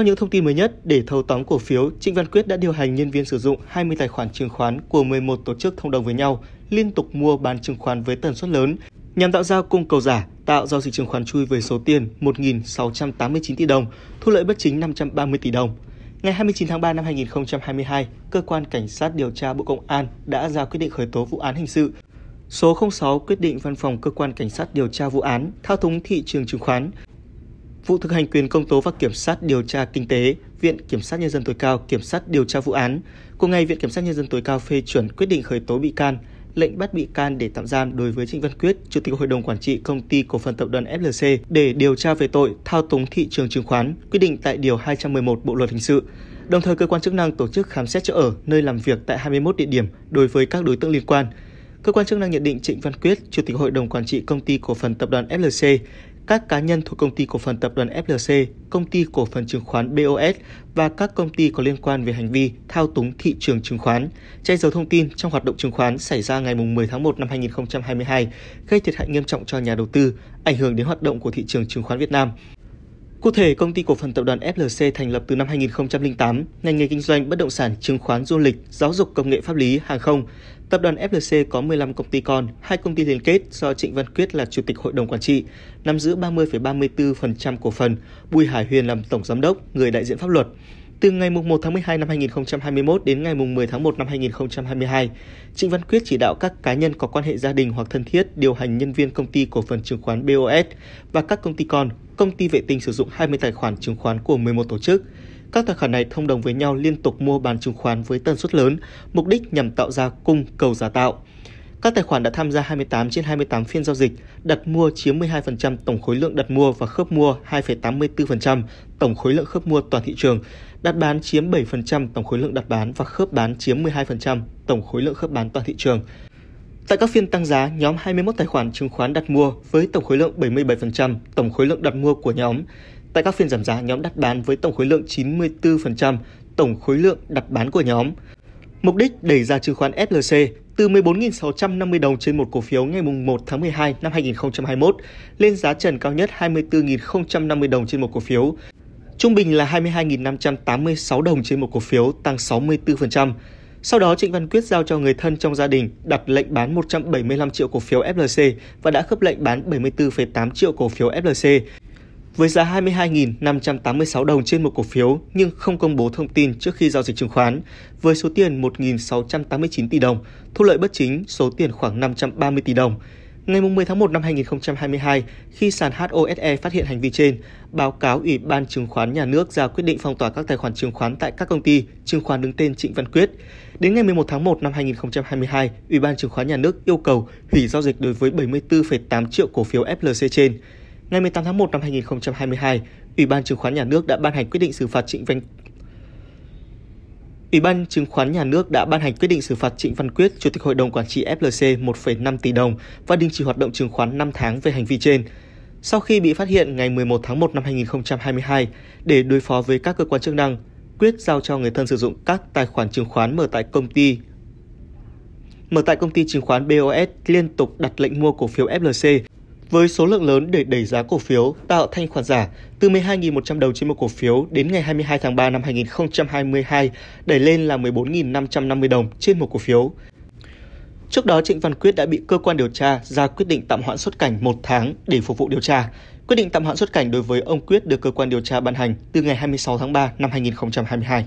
Theo những thông tin mới nhất, để thâu tóm cổ phiếu, Trịnh Văn Quyết đã điều hành nhân viên sử dụng 20 tài khoản chứng khoán của 11 tổ chức thông đồng với nhau, liên tục mua bán chứng khoán với tần suất lớn nhằm tạo ra cung cầu giả, tạo giao dịch chứng khoán chui với số tiền 1.689 tỷ đồng, thu lợi bất chính 530 tỷ đồng. Ngày 29 tháng 3 năm 2022, cơ quan cảnh sát điều tra Bộ Công an đã ra quyết định khởi tố vụ án hình sự số 06 quyết định văn phòng cơ quan cảnh sát điều tra vụ án thao túng thị trường chứng khoán Vụ thực hành quyền công tố và kiểm sát điều tra kinh tế, Viện Kiểm sát Nhân dân tối cao kiểm sát điều tra vụ án. Cùng ngày, Viện Kiểm sát Nhân dân tối cao phê chuẩn quyết định khởi tố bị can, lệnh bắt bị can để tạm giam đối với Trịnh Văn Quyết, Chủ tịch Hội đồng Quản trị Công ty Cổ phần Tập đoàn FLC để điều tra về tội thao túng thị trường chứng khoán, quy định tại Điều 211 Bộ Luật Hình sự. Đồng thời, cơ quan chức năng tổ chức khám xét chỗ ở, nơi làm việc tại 21 địa điểm đối với các đối tượng liên quan. Cơ quan chức năng nhận định Trịnh Văn Quyết, Chủ tịch Hội đồng Quản trị Công ty Cổ phần Tập đoàn FLC, các cá nhân thuộc công ty cổ phần tập đoàn FLC, công ty cổ phần chứng khoán BOS và các công ty có liên quan về hành vi thao túng thị trường chứng khoán, che giấu thông tin trong hoạt động chứng khoán xảy ra ngày 10 tháng 1 năm 2022, gây thiệt hại nghiêm trọng cho nhà đầu tư, ảnh hưởng đến hoạt động của thị trường chứng khoán Việt Nam. Cụ thể, công ty cổ phần tập đoàn FLC thành lập từ năm 2008, ngành nghề kinh doanh bất động sản, chứng khoán, du lịch, giáo dục công nghệ pháp lý, hàng không Tập đoàn FLC có 15 công ty con, hai công ty liên kết do Trịnh Văn Quyết là chủ tịch hội đồng quản trị, nắm giữ 30,34% cổ phần, Bùi Hải Huyền làm tổng giám đốc, người đại diện pháp luật. Từ ngày 1 tháng 12 năm 2021 đến ngày 10 tháng 1 năm 2022, Trịnh Văn Quyết chỉ đạo các cá nhân có quan hệ gia đình hoặc thân thiết điều hành nhân viên công ty cổ phần chứng khoán BOS và các công ty con, công ty vệ tinh sử dụng 20 tài khoản chứng khoán của 11 tổ chức – các tài khoản này thông đồng với nhau liên tục mua bán chứng khoán với tần suất lớn, mục đích nhằm tạo ra cung cầu giả tạo. Các tài khoản đã tham gia 28 trên 28 phiên giao dịch, đặt mua chiếm 12% tổng khối lượng đặt mua và khớp mua 2,84% tổng khối lượng khớp mua toàn thị trường, đặt bán chiếm 7% tổng khối lượng đặt bán và khớp bán chiếm 12% tổng khối lượng khớp bán toàn thị trường. Tại các phiên tăng giá, nhóm 21 tài khoản chứng khoán đặt mua với tổng khối lượng 77% tổng khối lượng đặt mua của nhóm. Tại các phiên giảm giá, nhóm đặt bán với tổng khối lượng 94% tổng khối lượng đặt bán của nhóm. Mục đích đẩy giá chứng khoán FLC từ 14.650 đồng trên một cổ phiếu ngày 1 tháng 12 năm 2021 lên giá trần cao nhất 24.050 đồng trên một cổ phiếu, trung bình là 22.586 đồng trên một cổ phiếu, tăng 64%. Sau đó, Trịnh Văn Quyết giao cho người thân trong gia đình đặt lệnh bán 175 triệu cổ phiếu FLC và đã khớp lệnh bán 74,8 triệu cổ phiếu FLC với giá 22.586 đồng trên một cổ phiếu nhưng không công bố thông tin trước khi giao dịch chứng khoán, với số tiền 1.689 tỷ đồng, thu lợi bất chính số tiền khoảng 530 tỷ đồng. Ngày 10 tháng 1 năm 2022, khi sàn HOSE phát hiện hành vi trên, báo cáo Ủy ban Chứng khoán Nhà nước ra quyết định phong tỏa các tài khoản chứng khoán tại các công ty chứng khoán đứng tên Trịnh Văn Quyết. Đến ngày 11 tháng 1 năm 2022, Ủy ban Chứng khoán Nhà nước yêu cầu hủy giao dịch đối với 74,8 triệu cổ phiếu FLC trên ngày 18 tháng 1 năm 2022, Ủy ban Chứng khoán Nhà nước đã ban hành quyết định xử phạt Trịnh Văn Ủy ban Chứng khoán Nhà nước đã ban hành quyết định xử phạt Trịnh Văn Quyết, Chủ tịch Hội đồng Quản trị FLC 1,5 tỷ đồng và đình chỉ hoạt động chứng khoán 5 tháng về hành vi trên. Sau khi bị phát hiện ngày 11 tháng 1 năm 2022, để đối phó với các cơ quan chức năng, Quyết giao cho người thân sử dụng các tài khoản chứng khoán mở tại công ty mở tại công ty chứng khoán BOS liên tục đặt lệnh mua cổ phiếu FLC với số lượng lớn để đẩy giá cổ phiếu tạo thanh khoản giả từ 12.100 đồng trên một cổ phiếu đến ngày 22 tháng 3 năm 2022 đẩy lên là 14.550 đồng trên một cổ phiếu. Trước đó, Trịnh Văn Quyết đã bị cơ quan điều tra ra quyết định tạm hoãn xuất cảnh một tháng để phục vụ điều tra. Quyết định tạm hoãn xuất cảnh đối với ông Quyết được cơ quan điều tra ban hành từ ngày 26 tháng 3 năm 2022.